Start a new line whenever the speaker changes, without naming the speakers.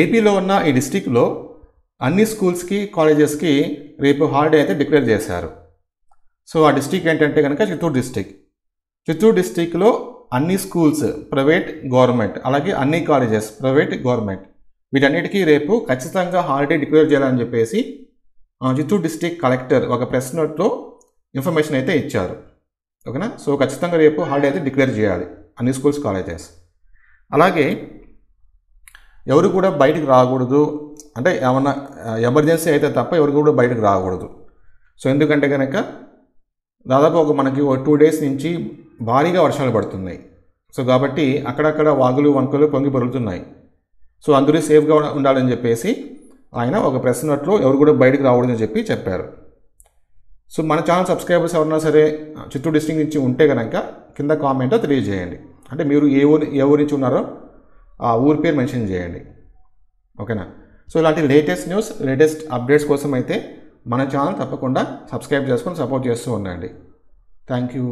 ఏపీలో ఉన్న ఈ డిస్టిక్లో అన్ని స్కూల్స్కి కాలేజెస్కి రేపు హాలిడే అయితే డిక్లేర్ చేశారు సో ఆ డిస్టిక్ ఏంటంటే కనుక చిత్తూరు డిస్టిక్ చిత్తూరు డిస్టిక్లో అన్ని స్కూల్స్ ప్రైవేట్ గవర్నమెంట్ అలాగే అన్ని కాలేజెస్ ప్రైవేట్ గవర్నమెంట్ వీటన్నిటికీ రేపు ఖచ్చితంగా హాలిడే డిక్లేర్ చేయాలని చెప్పేసి చిత్తూరు డిస్టిక్ కలెక్టర్ ఒక ప్రెస్ నోట్లో ఇన్ఫర్మేషన్ అయితే ఇచ్చారు ఓకేనా సో ఖచ్చితంగా రేపు హాలిడే అయితే డిక్లేర్ చేయాలి అన్ని స్కూల్స్ కాలేజెస్ అలాగే ఎవరు కూడా బయటకు రాకూడదు అంటే ఏమన్నా ఎమర్జెన్సీ అయితే తప్ప ఎవరు కూడా బయటకు రాకూడదు సో ఎందుకంటే కనుక దాదాపు ఒక మనకి ఒక టూ డేస్ నుంచి భారీగా వర్షాలు పడుతున్నాయి సో కాబట్టి అక్కడక్కడ వాగులు వంకలు పొంగి పొరుగుతున్నాయి సో అందరూ సేఫ్గా ఉండాలని చెప్పేసి ఆయన ఒక ప్రెస్ నోట్లో ఎవరు కూడా బయటకు రాకూడదని చెప్పి చెప్పారు సో మన ఛానల్ సబ్స్క్రైబర్స్ ఎవరన్నా సరే చిత్తూరు డిస్ట్రిక్ట్ నుంచి ఉంటే కనుక కింద కామెంట్ తెలియజేయండి అంటే మీరు ఏ ఊరి ఏ ఊరి నుంచి ఉన్నారో ఆ ఊరి పేరు మెన్షన్ చేయండి ఓకేనా సో ఇలాంటి లేటెస్ట్ న్యూస్ లేటెస్ట్ అప్డేట్స్ కోసం అయితే మన ఛానల్ తప్పకుండా సబ్స్క్రైబ్ చేసుకొని సపోర్ట్ చేస్తూ ఉండండి థ్యాంక్ యూ